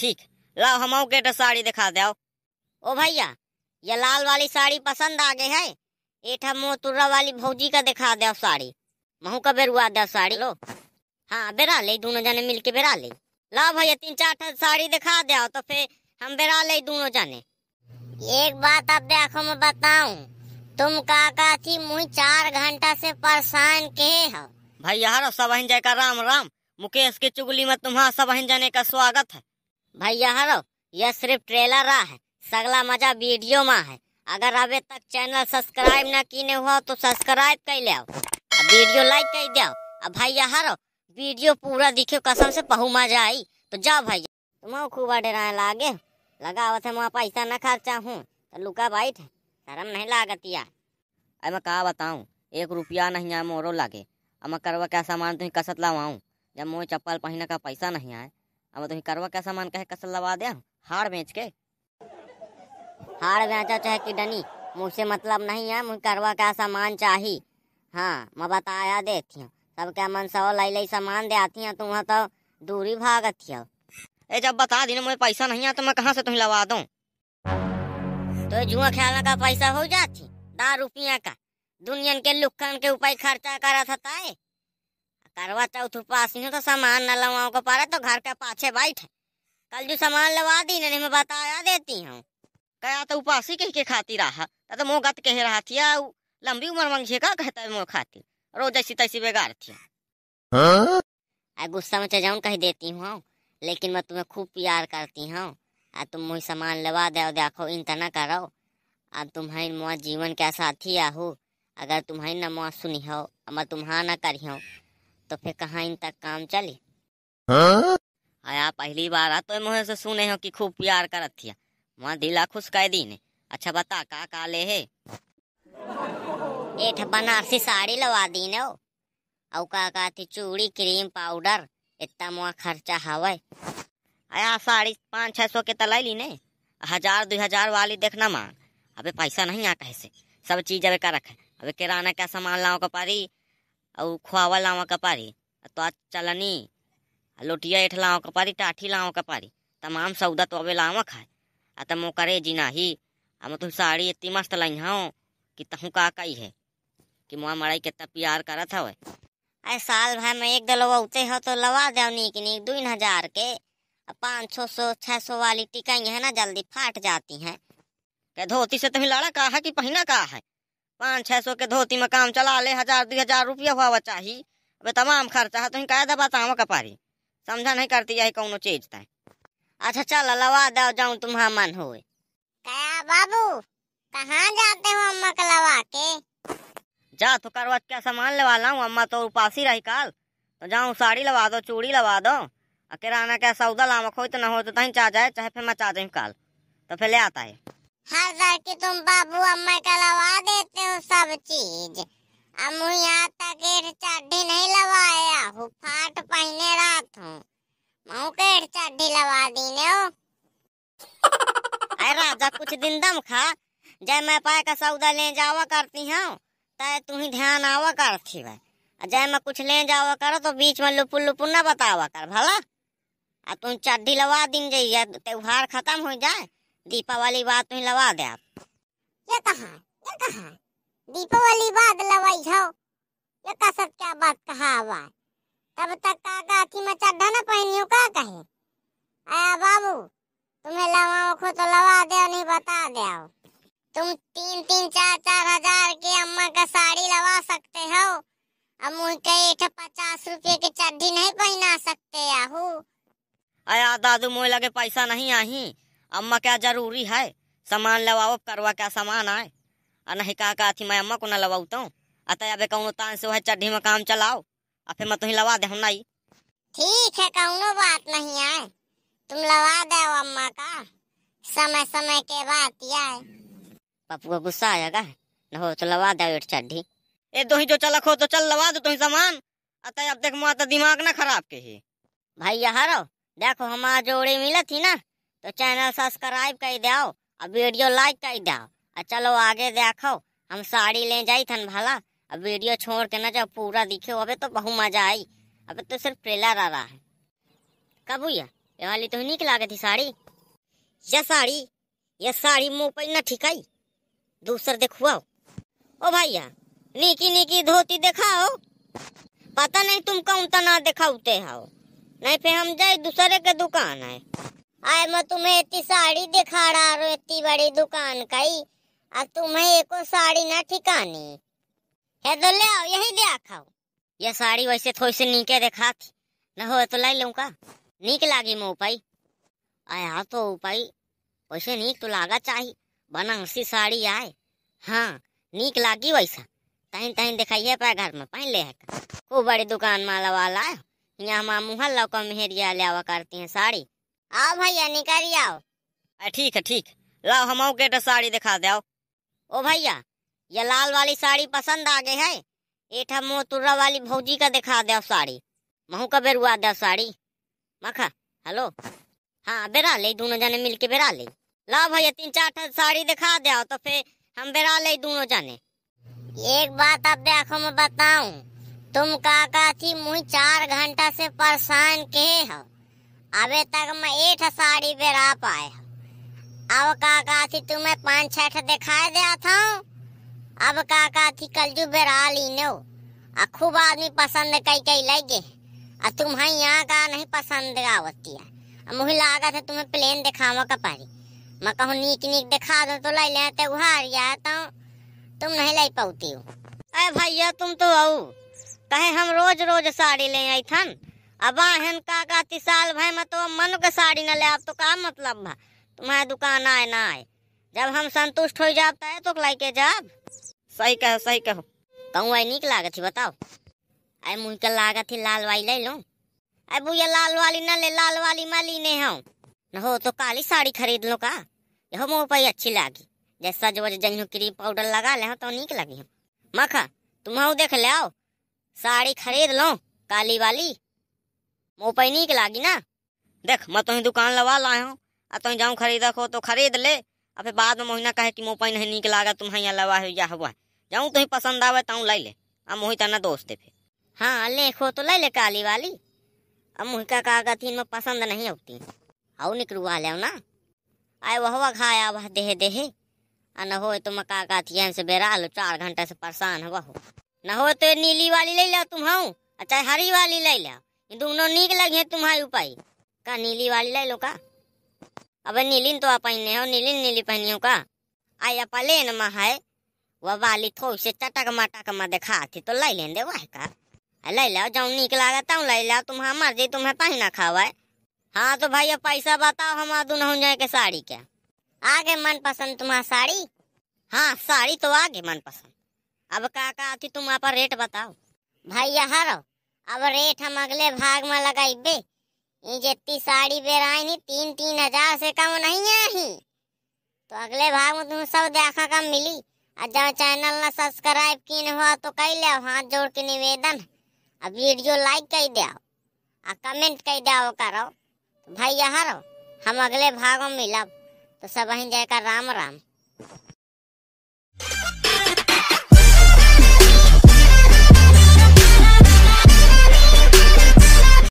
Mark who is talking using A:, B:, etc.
A: ठीक लाओ हम के तो साड़ी दिखा दो ओ भैया ये लाल वाली साड़ी पसंद आ गई है एठा मोतुर्रा वाली भौजी का दिखा दो साड़ी महू का बेरुआ दो साड़ी लो हाँ बेरा ले दोनों जने मिल के बेरा ले लाओ भैया तीन चार साड़ी दिखा दो तो फिर हम बेरा ले दोनों जने एक बात अब देखो मैं बताऊं तुम काका थी मुँह चार घंटा से परेशान के हो भैया हर सब जय का राम राम मुकेश के चुगली में तुम्हारा सब जाने का स्वागत है भैया हरो यह सिर्फ ट्रेलर रहा है सगला मजा वीडियो में है अगर अभी तक चैनल सब्सक्राइब न कीने हुआ तो सब्सक्राइब कर ले वीडियो लाइक कर दो अब भैया हरो वीडियो पूरा दिखे कसम से बहु मजा आई तो जाओ भैया तुम खूब डरा लागे लगावत है वहाँ पैसा न खर्चा हूँ तो लुका बाइट है शर्म नहीं लागत यार अरे मैं का बताऊँ एक रुपया नहीं आए मोरो लागे अब मैं करवा क्या सामान तुम्हें तो कसत लावाऊँ जब मोह चप्पल पहनने का पैसा नहीं आए अब तुम तो करवा का सामान कहे कसल लवा दे हार बेच के हार बेचा चाहे कि डनी मुझसे मतलब नहीं है मुझे करवा का सामान चाहिए हाँ मैं बताया देती हूँ सब क्या मन सौ लाई लाई सामान दे आती हूँ तुम तो दूरी भागती हो ए जब बता दी ना मुझे पैसा नहीं है तो मैं कहाँ से तुम्हें लवा दूँ तो जुआ ख्याल का पैसा हो जाती दार रुपया का दुनिया के लुक्खन के ऊपर खर्चा करा था ताए करवा चौथ उपास तो सामान न लवाओ को पारे तो घर के पाछे बैठ कल जो सामान लवा दी नहीं मैं बताया देती हूँ कया तो उपासी कह के खाती रहा तो मोह गत कह रहा थी लंबी उम्र मंगे का कहता मोह खाती रोज ऐसी तैसी बेगार थी हाँ? गुस्सा में चजाउन तो कह देती हूँ लेकिन मैं तुम्हें खूब प्यार करती हूँ आ तुम मुझे सामान लवा दे देखो इन तना करो आ तुम्हारी मुआ जीवन के साथी आहो अगर तुम्हारी न मुआ सुनी हो मैं तुम्हारा ना करी हो तो फिर कहा इन तक काम चली हाँ? आया पहली बार आ तो मुहे से सुने हो कि खूब प्यार कर थिया माँ दिला खुश कह दी ने अच्छा बता का का ले है एठ बनारसी साड़ी लवा दी ने और का का थी चूड़ी क्रीम पाउडर इतना मुआ खर्चा हवा आया साड़ी पाँच छः सौ के तला ली ने हजार दो हजार वाली देखना मांग अबे पैसा नहीं आ कैसे सब चीज अबे का रखे अबे किराना का सामान लाओ को पारी और खुआवा लावा कपारी तो आज चलनी लोटिया एठ लावा कपारी टाठी लावा कपारी तमाम सौदा तो अबे लाव खाए आ तम करे जी नाही आ मैं तुम साड़ी इतनी मस्त लाई हाँ कि तहु का कई है कि मुआ मड़ाई कितना प्यार करा था वह अरे साल भाई मैं एक दलवा उते हो तो लवा दवनी कि नहीं दून हजार के पाँच छः सौ छः सौ वाली टिकाई है ना जल्दी फाट जाती हैं धोती से तुम्हें लड़ा कहा कि पहना कहा है पाँच छः सौ के धोती में काम चला ले हजार दो हजार रुपया हुआ चाहिए अब तमाम खर्चा है तुम कह दबा ताव कपारी समझा नहीं करती यही कौन चीज तय अच्छा चल लवा दो जाऊँ तुम्हारा मन हो बाबू कहाँ जाते हो अम्मा का लवा के जा तो करवा क्या सामान लवा लाऊ अम्मा तो उपासी रही कल तो जाऊँ साड़ी लवा दो चूड़ी लवा दो किराना क्या सौदा लामक हो तो ना हो तो तहीं चाह जाए चाहे फिर मैं चा जाऊँ काल तो फिर ले आता है हर की तुम बाबू अम्मा का लवा देते हो सब चीज अब यहाँ तक एठ चाढ़ी नहीं लवाया हूँ फाट पहने रात हूँ मऊ के एठ चाढ़ी लवा दी ने हो अरे राजा कुछ दिन दम खा जय मैं पाए का सौदा ले जावा करती हूँ तय तू ही ध्यान आवा करती है जय मैं कुछ ले जावा करो तो बीच में लुपुल लुपुल ना बतावा कर भला आ तू चड्डी लवा दिन जाइए त्योहार खत्म हो जाए दीपावली बात में लवा दे आप ये कहा ये कहा दीपावली बात लवाई हो ये का सब क्या बात कहा आवा तब तक काका का मचा में पहनियो का कहे आया बाबू तुम्हें लवाओ खो तो लवा दे नहीं बता दे आओ तुम तीन तीन चार चार हजार के अम्मा का साड़ी लवा सकते हो अब मुझे एक पचास रुपये की चड्ढी नहीं पहना सकते आहू अया दादू मोह लगे पैसा नहीं आही अम्मा क्या जरूरी है सामान लवाओ करवा क्या सामान आए आ नहीं कहा का थी मैं अम्मा को ना लवाऊ तो अतः अब कौनो तान से वह चढ़ी में काम चलाओ आ फिर मैं तुम्हें लवा दे नहीं ठीक है कौनो बात नहीं आए तुम लवा दे अम्मा का समय समय के बात आए पप्पू का गुस्सा आएगा न हो तो लवा दे चढ़ी ए दो ही जो चलक हो तो चल लवा दो तुम्हें सामान अतः अब देख मुआ तो दिमाग ना खराब के ही भाई हरो देखो हमारा जोड़ी मिला थी ना तो चैनल सब्सक्राइब कर दो और वीडियो लाइक कर दो और चलो आगे देखो हम साड़ी ले जाई थन भला अब वीडियो छोड़ के ना जब पूरा दिखे अबे तो बहुत मजा आई अबे तो सिर्फ ट्रेलर आ रहा है कब भैया ये वाली तो निक लागे थी साड़ी ये साड़ी ये साड़ी मुँह पर ना ठिकाई दूसर देखुआ ओ भैया नीकी नीकी धोती दिखाओ पता नहीं तुम कौन तना दिखाते हो नहीं फिर हम जाए दूसरे के दुकान है आए मैं तुम्हें इतनी साड़ी दिखा रहा हूँ इतनी बड़ी दुकान का ही अब तुम्हें एक साड़ी ना ठिकानी है तो ले आओ यही दे खाओ ये साड़ी वैसे थोड़ी सी नीचे दिखा थी न हो तो लाई लू का नीक लागी मैं उपाई आया तो उपाई वैसे नीक तो लागा चाहिए बना साड़ी आए हाँ नीक लागी वैसा तहीं तहीं दिखाइए पा घर में पानी ले है खूब बड़ी दुकान माला वाला है यहाँ हमारा मुहल्ला को मेहरिया लिया करती हैं साड़ी आओ भैया निकल आओ ठीक है ठीक लाओ हम के तो साड़ी दिखा दो ओ भैया ये लाल वाली साड़ी पसंद आ गई है एठा मोतुर्रा वाली भौजी का दिखा दो साड़ी महू का बेरुआ दो साड़ी मखा हेलो हाँ बेरा ले दोनों जने के बेरा ले लाओ भैया तीन चार साड़ी दिखा दो तो फिर हम बेरा ले दोनों जने एक बात आप देखो मैं बताऊं तुम काका थी मुई चार घंटा से परेशान के हो अबे तक मैं एक साड़ी पे रा पाया अब काका थी तुम्हें पांच छठ दिखाई दिया था अब काका थी कल कलजू बेरा लीनो आ खूब आदमी पसंद कई कई लगे आ तुम्हें यहाँ का नहीं पसंद आवती है मुझे लागा था तुम्हें प्लेन दिखावा का पारी मैं कहूँ नीक नीक दिखा दो तो ले लेते उहार जाता हूँ तो। तुम नहीं ले पाती हो अरे भैया तुम तो आओ कहे हम रोज रोज साड़ी ले आई थन अब हन का का तिसाल भाई मैं तो मन के साड़ी न ले आप तो का मतलब भा तुम्हारे दुकान आए ना आए जब हम संतुष्ट हो जाता है तो लाई के जाब सही कहो सही कहो कहूँ आई निक लागत थी बताओ आई मुँह के लागत थी लाल वाली ले लो आई भूया लाल वाली न ले लाल वाली मैं लीने हूँ न हो तो काली साड़ी खरीद लो का यह मुँह पर अच्छी लागी जैसा जो जही क्रीम पाउडर लगा ले तो निक लगी हम मखा तुम देख ले आओ साड़ी खरीद लो काली वाली मो पे नहीं लागी ना देख मैं तुही तो दुकान लवा लाया हूँ आ तुम तो जाऊँ खरीदा को तो खरीद ले और फिर बाद में मोहिना कहे कि मो पे नहीं निक लागा तुम्हें यहाँ लवा है या हुआ जाऊँ तुम्हें तो पसंद आवे तो ले ले अब मोहित ना दोस्त है फिर हाँ लेखो तो ले ले काली वाली अब मुहिका का थी मैं पसंद नहीं होती आओ निकलवा लो ना आए वह खाया वह देहे देहे आ न हो तो मैं का थी से बेरा लो चार घंटे से परेशान हुआ हो न हो तो नीली वाली ले लो तुम हाँ चाहे हरी वाली ले लो दोनों तो नीक लगे तुम्हारी उपाय का नीली वाली ले लो का अब नीलिन तो आप हो नीलिन नीली पहनी हो का आई आप ले न है वह वाली थो से चटक मटक मा देखा थी तो ले लें दे वह का ले लो जो नीक लगा तू ले लो तुम्हारा मर्जी तुम्हें पहना खावा हाँ तो भाई अब पैसा बताओ हम दुनों जाए के साड़ी क्या आगे मन पसंद तुम्हारा साड़ी हाँ साड़ी तो आगे मन पसंद अब का का थी तुम आप रेट बताओ भाई यहाँ रहो अब रेट हम अगले भाग में लगाइबे जितनी साड़ी बेराई नहीं तीन तीन हजार से कम नहीं आई तो अगले भाग में तुम्हें सब देखा कम मिली और जब चैनल ना सब्सक्राइब की हुआ तो कह लिया हाथ जोड़ के निवेदन अब वीडियो लाइक कर दिया आ कमेंट कर दिया करो तो भाई यहाँ रहो हम अगले भाग में मिलब तो सब जय राम राम